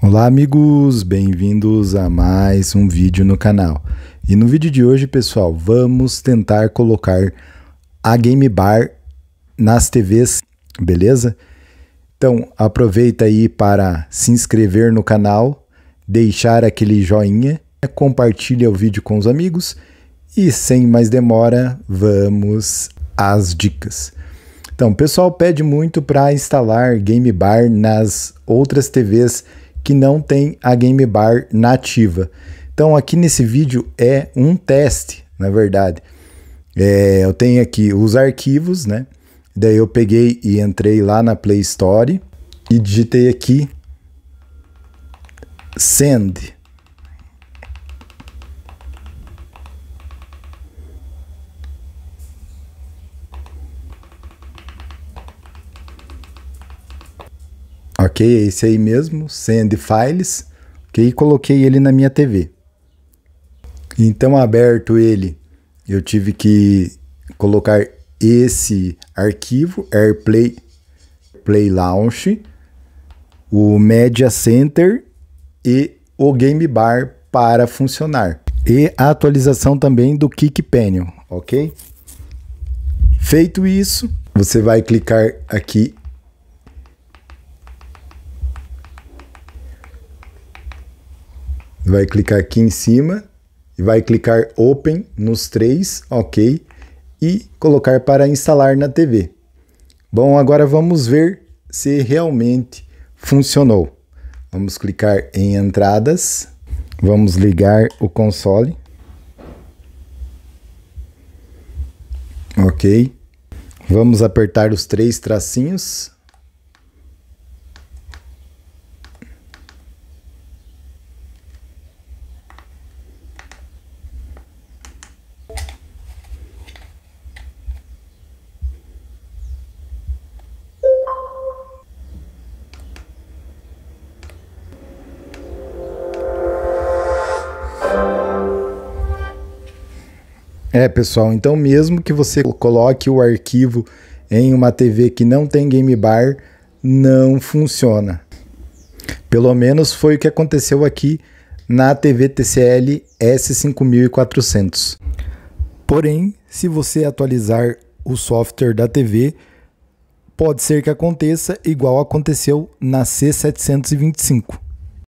Olá amigos, bem-vindos a mais um vídeo no canal. E no vídeo de hoje, pessoal, vamos tentar colocar a Game Bar nas TVs, beleza? Então, aproveita aí para se inscrever no canal, deixar aquele joinha, compartilha o vídeo com os amigos e sem mais demora, vamos às dicas. Então, o pessoal pede muito para instalar Game Bar nas outras TVs que não tem a Game Bar nativa. Então aqui nesse vídeo é um teste, na verdade. É, eu tenho aqui os arquivos, né? Daí eu peguei e entrei lá na Play Store e digitei aqui send. Ok, é esse aí mesmo, send files, ok, e coloquei ele na minha TV. Então, aberto ele, eu tive que colocar esse arquivo, AirPlay Play Launch, o Media Center e o Game Bar para funcionar. E a atualização também do Panel, ok? Feito isso, você vai clicar aqui vai clicar aqui em cima e vai clicar Open nos três, ok, e colocar para instalar na TV. Bom, agora vamos ver se realmente funcionou. Vamos clicar em entradas, vamos ligar o console. Ok, vamos apertar os três tracinhos É, pessoal, então mesmo que você coloque o arquivo em uma TV que não tem game bar, não funciona. Pelo menos foi o que aconteceu aqui na TV TCL S5400. Porém, se você atualizar o software da TV, pode ser que aconteça igual aconteceu na C725.